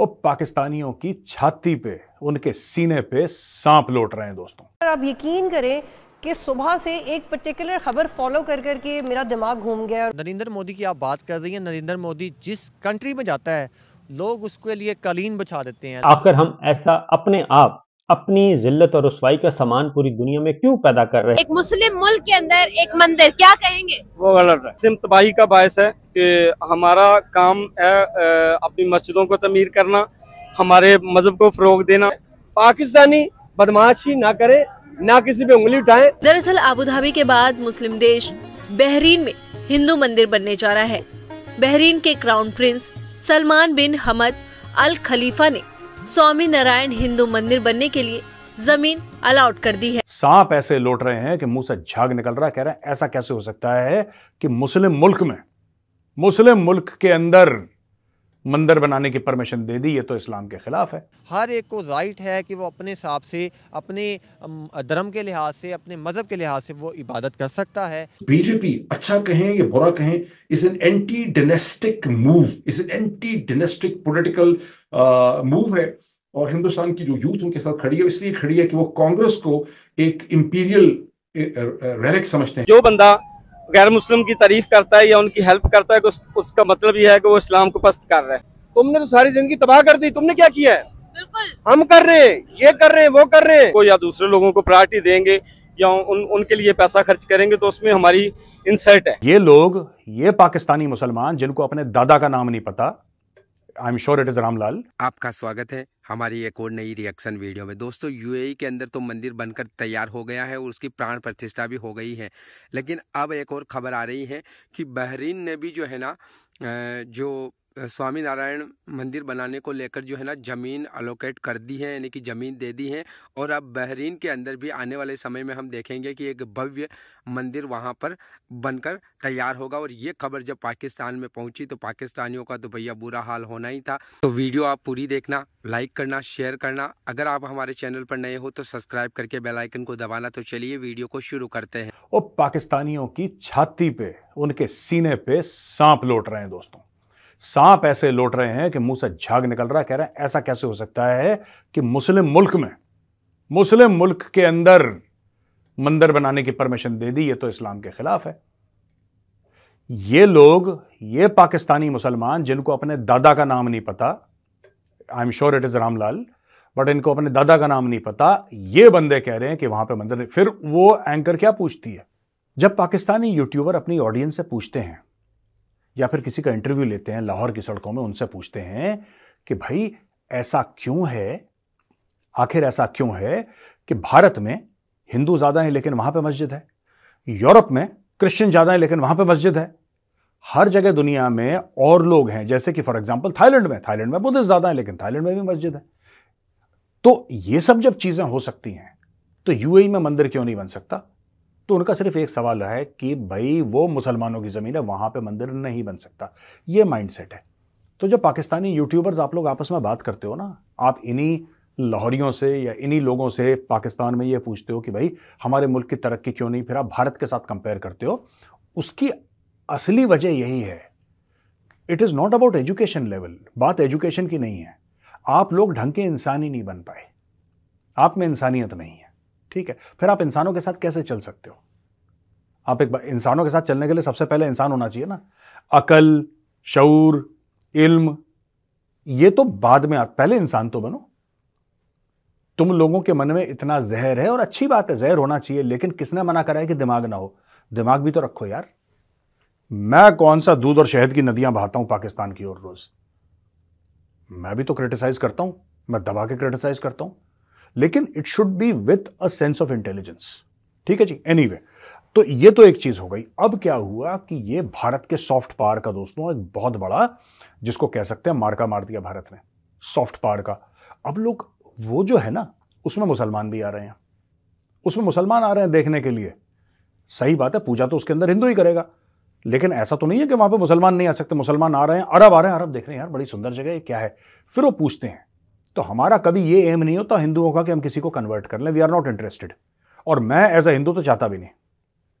और पाकिस्तानियों की छाती पे उनके सीने पे सांप लौट रहे हैं दोस्तों आप यकीन करें कि सुबह से एक पर्टिकुलर खबर फॉलो कर करके मेरा दिमाग घूम गया नरेंद्र मोदी की आप बात कर रही हैं नरेंद्र मोदी जिस कंट्री में जाता है लोग उसके लिए कलीन बचा देते हैं आखिर हम ऐसा अपने आप अपनी जिल्लत और रसवाई का सामान पूरी दुनिया में क्यों पैदा कर रहे हैं एक मुस्लिम मुल्क के अंदर एक मंदिर क्या कहेंगे वो गलत है सिम तबाही का बायस है कि हमारा काम है अपनी मस्जिदों को तमीर करना हमारे मजहब को फरोग देना पाकिस्तानी बदमाशी ना करे ना किसी पे उंगली उठाए दरअसल आबूधाबी के बाद मुस्लिम देश बहरीन में हिंदू मंदिर बनने जा रहा है बहरीन के crown prince Salman bin Hamad al Khalifa ने स्वामी नारायण हिंदू मंदिर बनने के लिए जमीन अलाउट कर दी है सांप ऐसे लौट रहे हैं कि मुंह से झाग निकल रहा कह रहे है ऐसा कैसे हो सकता है कि मुस्लिम मुल्क में मुस्लिम मुल्क के अंदर मंदिर बनाने की परमिशन दे दी ये तो इस्लाम के ख़िलाफ़ है हर एक को राइट है कि वो अपने हिसाब से अपने धर्म के लिहाज से अपने मज़हब के लिहाज से वो इबादत कर सकता है बीजेपी अच्छा कहें या बुरा कहें is an anti dynastic move is an anti dynastic political move है और हिंदुस्तान की जो यूथ उनके साथ खड़ी है इसलिए खड़ी है कि वो कांग्रेस को एक इम्पीरियल रेलिक समझते हैं जो बंदा गैर मुस्लिम की तारीफ करता है या उनकी हेल्प करता है उस, उसका मतलब यह है कि वो इस्लाम को पस्त कर रहा है तुमने तो सारी जिंदगी तबाह कर दी तुमने क्या किया है हम कर रहे हैं ये कर रहे हैं वो कर रहे हैं या दूसरे लोगों को प्रायोरिटी देंगे या उन उनके लिए पैसा खर्च करेंगे तो उसमें हमारी इंसर्ट है ये लोग ये पाकिस्तानी मुसलमान जिनको अपने दादा का नाम नहीं पता I am sure it is Ramlal आपका स्वागत है हमारी एक और नई रिएक्शन वीडियो में दोस्तों यूएई e के अंदर तो मंदिर बनकर तैयार हो गया है और उसकी प्राण प्रतिष्ठा भी हो गई है लेकिन अब एक और खबर आ रही है कि बहरीन ने भी जो है ना जो स्वामी नारायण मंदिर बनाने को लेकर जो है ना ज़मीन अलोकेट कर दी है यानी कि ज़मीन दे दी है और अब बहरीन के अंदर भी आने वाले समय में हम देखेंगे कि एक भव्य मंदिर वहाँ पर बनकर तैयार होगा और ये खबर जब पाकिस्तान में पहुँची तो पाकिस्तानियों का तो भैया बुरा हाल होना ही था तो वीडियो आप पूरी देखना लाइक करना शेयर करना अगर आप हमारे चैनल पर नए हो तो सब्सक्राइब करके बेल आइकन को दबाना तो चलिए वीडियो को शुरू करते हैं और पाकिस्तानियों की छाती पे उनके सीने पे सांप लौट रहे हैं दोस्तों सांप ऐसे लौट रहे हैं कि मुंह से झाग निकल रहा है कह रहे हैं ऐसा कैसे हो सकता है कि मुस्लिम मुल्क में मुस्लिम मुल्क के अंदर मंदिर बनाने की परमिशन दे दी ये तो इस्लाम के खिलाफ है ये लोग ये पाकिस्तानी मुसलमान जिनको अपने दादा का नाम नहीं पता I am sure it is Ramlal but इनको अपने दादा का नाम नहीं पता ये बंदे कह रहे हैं कि वहां पे मंदिर फिर वो एंकर क्या पूछती है जब पाकिस्तानी यूट्यूबर अपनी ऑडियंस से पूछते हैं या फिर किसी का इंटरव्यू लेते हैं लाहौर की सड़कों में उनसे पूछते हैं कि भाई ऐसा क्यों है आखिर ऐसा क्यों है कि भारत में हिंदू ज़्यादा है लेकिन वहां पे मस्जिद है यूरोप में क्रिश्चियन ज़्यादा है लेकिन वहां पे मस्जिद है हर जगह दुनिया में और लोग हैं जैसे कि फॉर एग्जाम्पल थाईलैंड में थाईलैंड में बुद्धिस्ट ज़्यादा है लेकिन थाईलैंड में भी मस्जिद है तो ये सब जब चीज़ें हो सकती हैं तो यूएई में मंदिर क्यों नहीं बन सकता तो उनका सिर्फ एक सवाल है कि भाई वो मुसलमानों की ज़मीन है वहां पे मंदिर नहीं बन सकता ये माइंडसेट है तो जब पाकिस्तानी यूट्यूबर्स आप लोग आपस में बात करते हो ना आप इन्हीं लाहौरियों से या इन्हीं लोगों से पाकिस्तान में ये पूछते हो कि भाई हमारे मुल्क की तरक्की क्यों नहीं फिर आप भारत के साथ कंपेयर करते हो उसकी असली वजह यही है it is not about education level बात एजुकेशन की नहीं है आप लोग ढंग के इंसान ही नहीं बन पाए आप में इंसानियत नहीं है ठीक है फिर आप इंसानों के साथ कैसे चल सकते हो आप एक इंसानों के साथ चलने के लिए सबसे पहले इंसान होना चाहिए ना अकल शूर इल्म ये तो बाद में आप पहले इंसान तो बनो तुम लोगों के मन में इतना जहर है और अच्छी बात है जहर होना चाहिए लेकिन किसने मना करा है कि दिमाग ना हो दिमाग भी तो रखो यार मैं कौन सा दूध और शहद की नदियां बहाता हूं पाकिस्तान की ओर रोज मैं भी तो क्रिटिसाइज करता हूं मैं दबा के क्रिटिसाइज करता हूं लेकिन it should be with a sense of intelligence ठीक है जी एनी anyway, तो ये तो एक चीज हो गई अब क्या हुआ कि ये भारत के सॉफ्ट पावर का दोस्तों एक बहुत बड़ा जिसको कह सकते हैं मारका मार दिया भारत ने सॉफ्ट पावर का अब लोग वो जो है ना उसमें मुसलमान भी आ रहे हैं उसमें मुसलमान आ रहे हैं देखने के लिए सही बात है पूजा तो उसके अंदर हिंदू ही करेगा लेकिन ऐसा तो नहीं है कि वहां पे मुसलमान नहीं आ सकते मुसलमान आ रहे हैं अरब आ रहे हैं अरब देख रहे हैं यार बड़ी सुंदर जगह है क्या है फिर वो पूछते हैं तो हमारा कभी ये एम नहीं होता हिंदुओं का कि हम किसी को कन्वर्ट कर लें वी आर नॉट इंटरेस्टेड और मैं एज ए हिंदू तो चाहता भी नहीं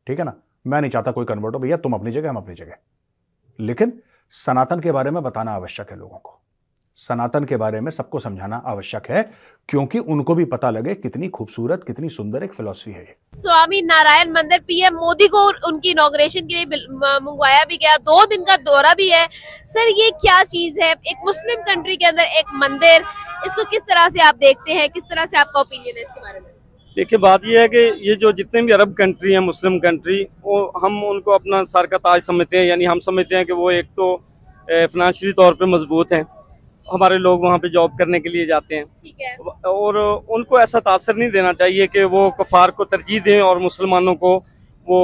ठीक है ना मैं नहीं चाहता कोई कन्वर्ट हो भैया तुम अपनी जगह हम अपनी जगह लेकिन सनातन के बारे में बताना आवश्यक है लोगों को सनातन के बारे में सबको समझाना आवश्यक है क्योंकि उनको भी पता लगे कितनी खूबसूरत कितनी सुंदर एक फिलोसफी है स्वामी नारायण मंदिर पीएम मोदी को उनकी इनोग्रेशन के लिए मंगवाया भी गया दो दिन का दौरा भी है सर ये क्या चीज है एक मुस्लिम कंट्री के अंदर एक मंदिर इसको किस तरह से आप देखते हैं किस तरह से आपका ओपिनियन है इसके बारे में देखिए बात यह है कि ये जो जितने भी अरब कंट्री हैं मुस्लिम कंट्री वो हम उनको अपना सर का ताज समझते हैं यानी हम समझते हैं कि वो एक तो फिनंशली तौर पर मजबूत हैं हमारे लोग वहाँ पे जॉब करने के लिए जाते हैं ठीक है और उनको ऐसा तासर नहीं देना चाहिए कि वो कफार को तरजीह दें और मुसलमानों को वो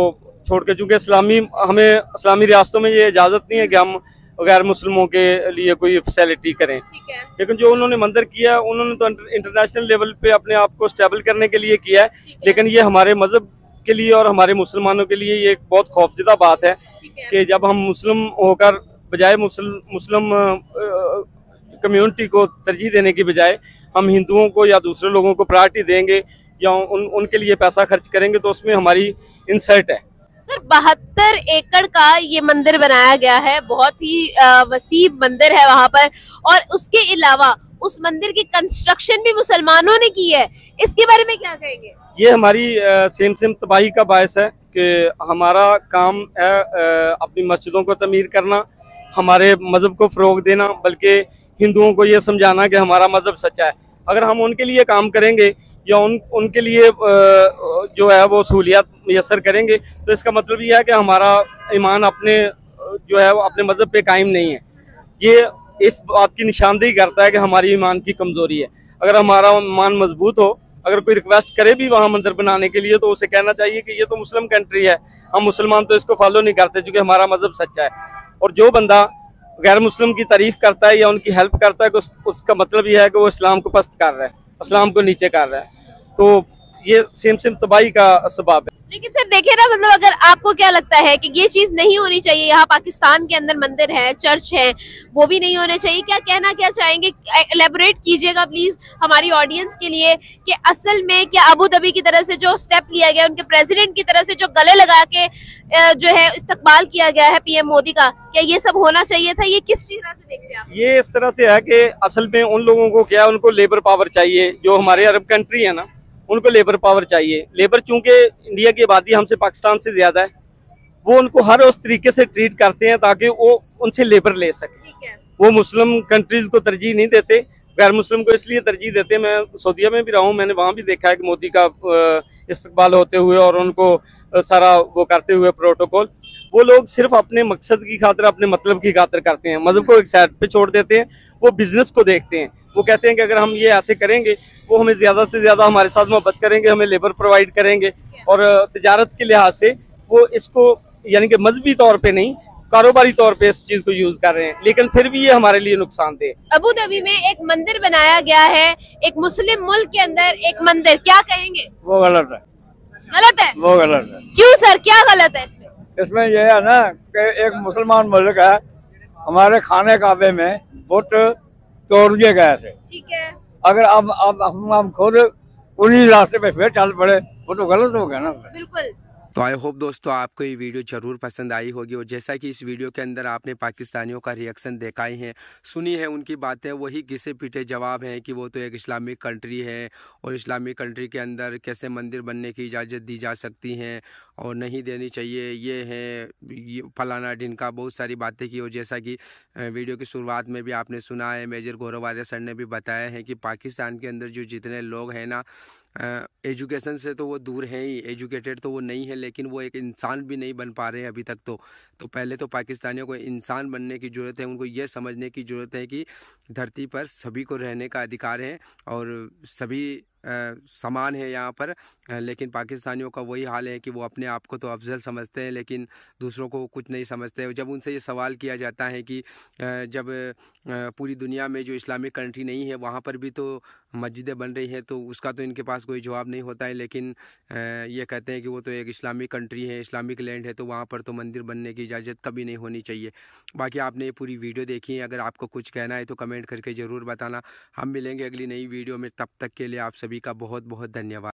छोड़ के चूँकि इस्लामी हमें इस्लामी रियासतों में ये इजाज़त नहीं है कि हम गैर मुसलमों के लिए कोई फैसिलिटी करें लेकिन जो उन्होंने मंदिर किया उन्होंने तो इंटरनेशनल लेवल पे अपने आप को स्टेबल करने के लिए किया है लेकिन ये हमारे मजहब के लिए और हमारे मुसलमानों के लिए ये एक बहुत खौफजदा बात है कि जब हम मुस्लिम होकर बजाय मुस्लिम कम्युनिटी को तरजीह देने की बजाय हम हिंदुओं को या दूसरे लोगों को प्रायोरिटी देंगे या उन उनके लिए पैसा खर्च करेंगे तो उसमें हमारी इंसर्ट है सर बहत्तर एकड़ का ये मंदिर बनाया गया है बहुत ही वसी मंदिर है वहाँ पर और उसके अलावा उस मंदिर की कंस्ट्रक्शन भी मुसलमानों ने की है इसके बारे में क्या कहेंगे ये हमारी सेम सेम तबाही का बायस है कि हमारा काम है अपनी मस्जिदों को तमीर करना हमारे मज़हब को फ़रोग देना बल्कि हिंदुओं को ये समझाना कि हमारा मज़हब सच्चा है अगर हम उनके लिए काम करेंगे या उन उनके लिए जो है वो सहूलियात मैसर करेंगे तो इसका मतलब यह है कि हमारा ईमान अपने जो है वो अपने मज़हब पे कायम नहीं है ये इस बात की निशानदेही करता है कि हमारी ईमान की कमज़ोरी है अगर हमारा ईमान मजबूत हो अगर कोई रिक्वेस्ट करे भी वहाँ मंदिर बनाने के लिए तो उसे कहना चाहिए कि ये तो मुस्लिम कंट्री है हम मुसलमान तो इसको फॉलो नहीं करते चूँकि हमारा मज़हब सच्चा है और जो बंदा गैर मुस्लिम की तारीफ करता है या उनकी हेल्प करता है उस, उसका मतलब यह है कि वो इस्लाम को पस्त कर रहा है इस्लाम को नीचे कर रहा है तो ये सेम सेम तबाही का सबाब है लेकिन सर देखिए ना मतलब अगर आपको क्या लगता है कि ये चीज नहीं होनी चाहिए यहाँ पाकिस्तान के अंदर मंदिर है चर्च है वो भी नहीं होने चाहिए क्या कहना क्या चाहेंगे एलेबोरेट कीजिएगा प्लीज हमारी ऑडियंस के लिए कि असल में क्या अबू धाबी की तरह से जो स्टेप लिया गया उनके प्रेसिडेंट की तरह से जो गले लगा के जो है इस्तकबाल किया गया है पीएम मोदी का क्या ये सब होना चाहिए था ये किस तरह से देखते हैं आप ये इस तरह से है की असल में उन लोगों को क्या उनको लेबर पावर चाहिए जो हमारे अरब कंट्री है ना उनको लेबर पावर चाहिए लेबर चूंकि इंडिया की आबादी हमसे पाकिस्तान से ज़्यादा है वो उनको हर उस तरीके से ट्रीट करते हैं ताकि वो उनसे लेबर ले सके वो मुस्लिम कंट्रीज़ को तरजीह नहीं देते गैर मुस्लिम को इसलिए तरजीह देते मैं सऊदीया में भी रहा हूँ मैंने वहाँ भी देखा है कि मोदी का इस्तकबाल होते हुए और उनको सारा वो करते हुए प्रोटोकॉल वो लोग सिर्फ अपने मकसद की खातर अपने मतलब की खातर करते हैं मज़हब को एक साइड पे छोड़ देते हैं वो बिज़नेस को देखते हैं वो कहते हैं कि अगर हम ये ऐसे करेंगे वो हमें ज़्यादा से ज़्यादा हमारे साथ मोहब्बत करेंगे हमें लेबर प्रोवाइड करेंगे और तजारत के लिहाज से वो इसको यानी कि मजहबी तौर पर नहीं कारोबारी तौर पे इस चीज को यूज कर रहे हैं लेकिन फिर भी ये हमारे लिए नुकसान दे अबू धाबी में एक मंदिर बनाया गया है एक मुस्लिम मुल्क के अंदर एक मंदिर क्या कहेंगे वो गलत है गलत है वो गलत है क्यों सर क्या गलत है इसमें इसमें यह है ना कि एक मुसलमान मुल्क है हमारे खाने काबे में बुट तोड़ दिया गया थे ठीक है अगर अब अब हम हम खुद उन्हीं रास्ते पे फिर चल पड़े वो तो गलत हो गया ना बिल्कुल तो आई होप दोस्तों आपको ये वीडियो ज़रूर पसंद आई होगी और जैसा कि इस वीडियो के अंदर आपने पाकिस्तानियों का रिएक्शन देखा ही है सुनी है उनकी बातें वही घिसे पीटे जवाब हैं कि वो तो एक इस्लामिक कंट्री है और इस्लामिक कंट्री के अंदर कैसे मंदिर बनने की इजाज़त दी जा सकती हैं और नहीं देनी चाहिए ये है ये फलाना ढिनका बहुत सारी बातें की और जैसा कि वीडियो की शुरुआत में भी आपने सुना है मेजर गौरव सर ने भी बताया है कि पाकिस्तान के अंदर जो जितने लोग हैं ना एजुकेशन से तो वो दूर हैं ही एजुकेटेड तो वो नहीं है लेकिन वो एक इंसान भी नहीं बन पा रहे हैं अभी तक तो तो पहले तो पाकिस्तानियों को इंसान बनने की ज़रूरत है उनको ये समझने की ज़रूरत है कि धरती पर सभी को रहने का अधिकार है और सभी आ, समान है यहाँ पर लेकिन पाकिस्तानियों का वही हाल है कि वो अपने अपने आप को तो अफजल समझते हैं लेकिन दूसरों को कुछ नहीं समझते जब उनसे ये सवाल किया जाता है कि जब पूरी दुनिया में जो इस्लामिक कंट्री नहीं है वहाँ पर भी तो मस्जिदें बन रही हैं तो उसका तो इनके पास कोई जवाब नहीं होता है लेकिन ये कहते हैं कि वो तो एक इस्लामिक कंट्री है इस्लामिक लैंड है तो वहाँ पर तो मंदिर बनने की इजाज़त कभी नहीं होनी चाहिए बाकी आपने ये पूरी वीडियो देखी है अगर आपको कुछ कहना है तो कमेंट करके ज़रूर बताना हम मिलेंगे अगली नई वीडियो में तब तक के लिए आप सभी का बहुत बहुत धन्यवाद